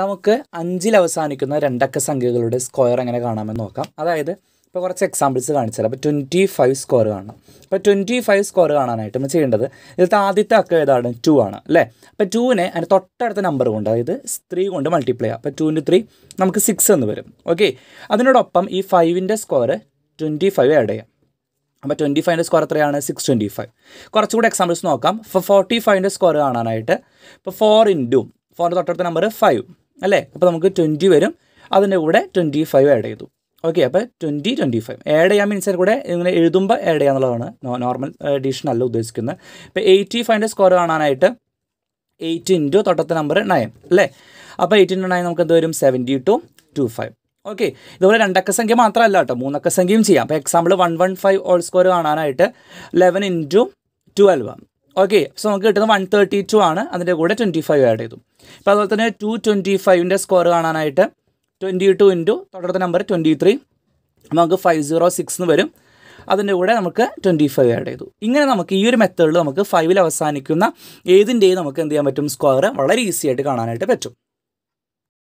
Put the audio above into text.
നമുക്ക് അഞ്ചിൽ അവസാനിക്കുന്ന രണ്ടക്ക സംഖ്യകളുടെ സ്ക്വയർ എങ്ങനെ കാണാമെന്ന് നോക്കാം അതായത് ഇപ്പോൾ കുറച്ച് എക്സാമ്പിൾസ് കാണിച്ചാൽ അപ്പോൾ ട്വൻറ്റി ഫൈവ് സ്കോർ കാണണം അപ്പോൾ ട്വൻറ്റി ഫൈവ് സ്കോർ കാണാനായിട്ട് നമ്മൾ ചെയ്യേണ്ടത് ഇതിലത്തെ ആദ്യത്തെ അക്ക ഏതാണ് ടു ആണ് അല്ലേ അപ്പോൾ ടുവിനെ അതിന് തൊട്ടടുത്ത നമ്പർ കൊണ്ട് അതായത് ത്രീ കൊണ്ട് മൾട്ടിപ്ലൈ ചെയ്യുക അപ്പോൾ ടൂവിൻ്റെ ത്രീ നമുക്ക് സിക്സ് എന്ന് വരും ഓക്കെ അതിനോടൊപ്പം ഈ ഫൈവിൻ്റെ സ്കോർ ട്വൻറ്റി ഫൈവ് ആഡ് ചെയ്യാം അപ്പോൾ ട്വൻറ്റി ഫൈവിൻ്റെ സ്കോർ എത്രയാണ് സിക്സ് ട്വൻറ്റി ഫൈവ് കുറച്ചുകൂടെ എക്സാമ്പിൾസ് നോക്കാം ഇപ്പോൾ ഫോർട്ടി ഫൈവിൻ്റെ സ്കോർ കാണാനായിട്ട് ഇപ്പോൾ ഫോർ ഇൻറ്റും ഫോറിൻ്റെ തൊട്ടടുത്ത നമ്പർ ഫൈവ് അല്ലേ അപ്പോൾ നമുക്ക് ട്വൻറ്റി വരും അതിൻ്റെ കൂടെ ട്വൻറ്റി ഫൈവ് ആഡ് ചെയ്തു ഓക്കെ അപ്പോൾ ട്വൻറ്റി ട്വൻറ്റി ഫൈവ് ആഡ് ചെയ്യാൻ മീൻസ് കൂടെ ഇങ്ങനെ എഴുതുമ്പോൾ ആഡ് ചെയ്യാന്നുള്ളതാണ് നോർമൽ ഡിഷൻ അല്ല ഉദ്ദേശിക്കുന്നത് ഇപ്പോൾ എയ്റ്റി ഫൈവിൻ്റെ സ്കോർ കാണാനായിട്ട് എയ്റ്റ് ഇൻറ്റു തൊട്ടത്തെ നമ്പർ നയൻ അല്ലേ അപ്പോൾ എയ്റ്റ് ഇൻറ്റു നയൻ നമുക്ക് എന്ത് വരും seventy two two five okay ഇതുപോലെ രണ്ടക്ക സംഖ്യ മാത്രമല്ല കേട്ടോ മൂന്നക്ക സംഖ്യയും ചെയ്യാം അപ്പോൾ example one one five whole square കാണാനായിട്ട് eleven into twelve okay so നമുക്ക് കിട്ടുന്നത് വൺ തേർട്ടി ടു ആണ് അതിൻ്റെ കൂടെ ട്വൻറ്റി ഫൈവ് ആഡ് ചെയ്തു ഇപ്പോൾ അതുപോലെ തന്നെ ടു ട്വൻറ്റി ഫൈവിൻ്റെ സ്കോർ കാണാനായിട്ട് ട്വൻറ്റി ടു ഇൻറ്റു തൊട്ടടുത്ത നമ്പർ ട്വൻറ്റി ത്രീ നമുക്ക് ഫൈവ് സീറോ സിക്സ് എന്ന് വരും അതിൻ്റെ കൂടെ നമുക്ക് ട്വൻറ്റി ഫൈവ് ആഡ് ചെയ്തു ഇങ്ങനെ നമുക്ക് ഈ ഒരു മെത്തേഡിൽ നമുക്ക് ഫൈവിൽ അവസാനിക്കുന്ന ഏതിൻ്റെയും നമുക്ക് എന്ത് ചെയ്യാൻ പറ്റും സ്കോർ വളരെ ഈസി ആയിട്ട് കാണാനായിട്ട് പറ്റും